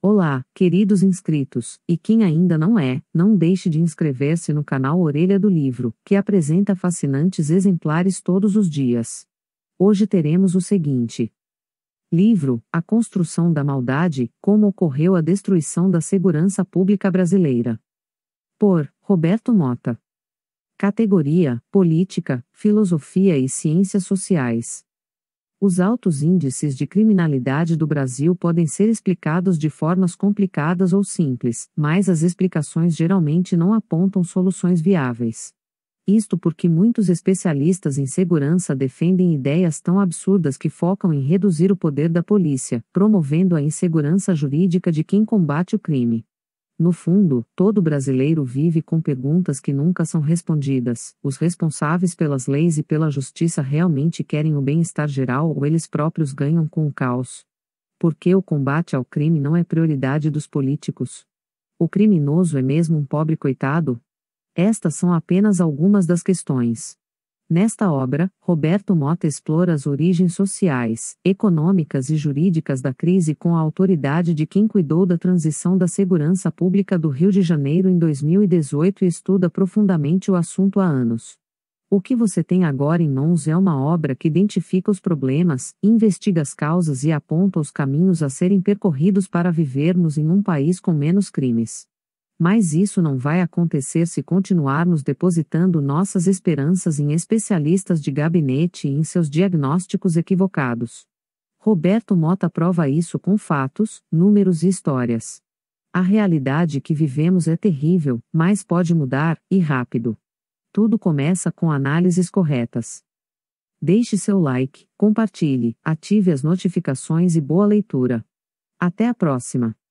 Olá, queridos inscritos, e quem ainda não é, não deixe de inscrever-se no canal Orelha do Livro, que apresenta fascinantes exemplares todos os dias. Hoje teremos o seguinte: Livro: A Construção da Maldade: Como Ocorreu a Destruição da Segurança Pública Brasileira. Por Roberto Mota. Categoria: Política, Filosofia e Ciências Sociais. Os altos índices de criminalidade do Brasil podem ser explicados de formas complicadas ou simples, mas as explicações geralmente não apontam soluções viáveis. Isto porque muitos especialistas em segurança defendem ideias tão absurdas que focam em reduzir o poder da polícia, promovendo a insegurança jurídica de quem combate o crime. No fundo, todo brasileiro vive com perguntas que nunca são respondidas. Os responsáveis pelas leis e pela justiça realmente querem o bem-estar geral ou eles próprios ganham com o caos? Por que o combate ao crime não é prioridade dos políticos? O criminoso é mesmo um pobre coitado? Estas são apenas algumas das questões. Nesta obra, Roberto Mota explora as origens sociais, econômicas e jurídicas da crise com a autoridade de quem cuidou da transição da segurança pública do Rio de Janeiro em 2018 e estuda profundamente o assunto há anos. O que você tem agora em mãos é uma obra que identifica os problemas, investiga as causas e aponta os caminhos a serem percorridos para vivermos em um país com menos crimes mas isso não vai acontecer se continuarmos depositando nossas esperanças em especialistas de gabinete e em seus diagnósticos equivocados. Roberto Mota prova isso com fatos, números e histórias. A realidade que vivemos é terrível, mas pode mudar, e rápido. Tudo começa com análises corretas. Deixe seu like, compartilhe, ative as notificações e boa leitura. Até a próxima!